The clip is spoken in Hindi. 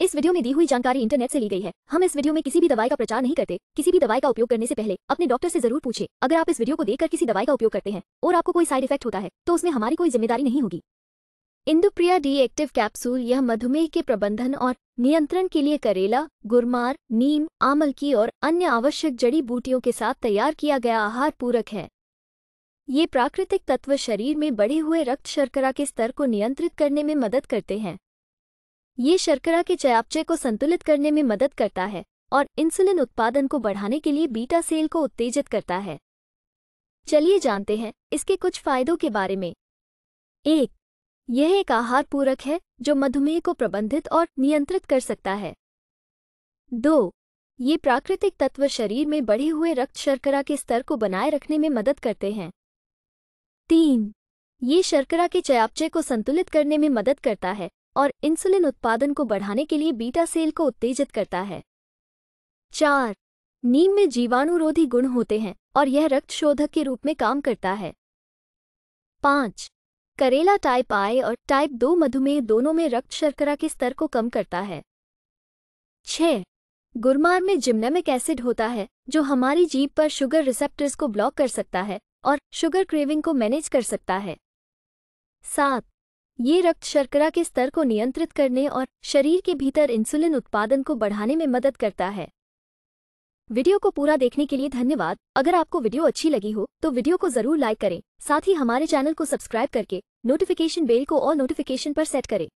इस वीडियो में दी हुई जानकारी इंटरनेट से ली गई है हम इस वीडियो में किसी भी दवाई का प्रचार नहीं करते किसी भी दवाई का उपयोग करने से पहले अपने डॉक्टर से जरूर पूछे अगर आप इस वीडियो को देखकर किसी दवाई का उपयोग करते हैं और आपको कोई साइड इफेक्ट होता है तो उसमें हमारी कोई जिम्मेदारी नहीं होगी इंदुप्रिया डी एक्टिव कैप्सूल यह मधुमेह के प्रबंधन और नियंत्रण के लिए करेला गुरमार नीम आमल की और अन्य आवश्यक जड़ी बूटियों के साथ तैयार किया गया आहार पूरक है ये प्राकृतिक तत्व शरीर में बढ़े हुए रक्त शर्करा के स्तर को नियंत्रित करने में मदद करते हैं ये शर्करा के चयापचय को संतुलित करने में मदद करता है और इंसुलिन उत्पादन को बढ़ाने के लिए बीटा सेल को उत्तेजित करता है चलिए जानते हैं इसके कुछ फायदों के बारे में एक यह एक आहार पूरक है जो मधुमेह को प्रबंधित और नियंत्रित कर सकता है दो ये प्राकृतिक तत्व शरीर में बढ़े हुए रक्त शर्करा के स्तर को बनाए रखने में मदद करते हैं तीन ये शर्करा के चयापचय को संतुलित करने में मदद करता है और इंसुलिन उत्पादन को बढ़ाने के लिए बीटा सेल को उत्तेजित करता है चार नीम में जीवाणुरोधी गुण होते हैं और यह रक्त शोधक के रूप में काम करता है पाँच करेला टाइप आई और टाइप दो मधुमेह दोनों में रक्त शर्करा के स्तर को कम करता है छ गुरमार में जिम्नेमिक एसिड होता है जो हमारी जीभ पर शुगर रिसेप्टर्स को ब्लॉक कर सकता है और शुगर क्रेविंग को मैनेज कर सकता है सात ये रक्त शर्करा के स्तर को नियंत्रित करने और शरीर के भीतर इंसुलिन उत्पादन को बढ़ाने में मदद करता है वीडियो को पूरा देखने के लिए धन्यवाद अगर आपको वीडियो अच्छी लगी हो तो वीडियो को जरूर लाइक करें साथ ही हमारे चैनल को सब्सक्राइब करके नोटिफिकेशन बेल को और नोटिफिकेशन पर सेट करें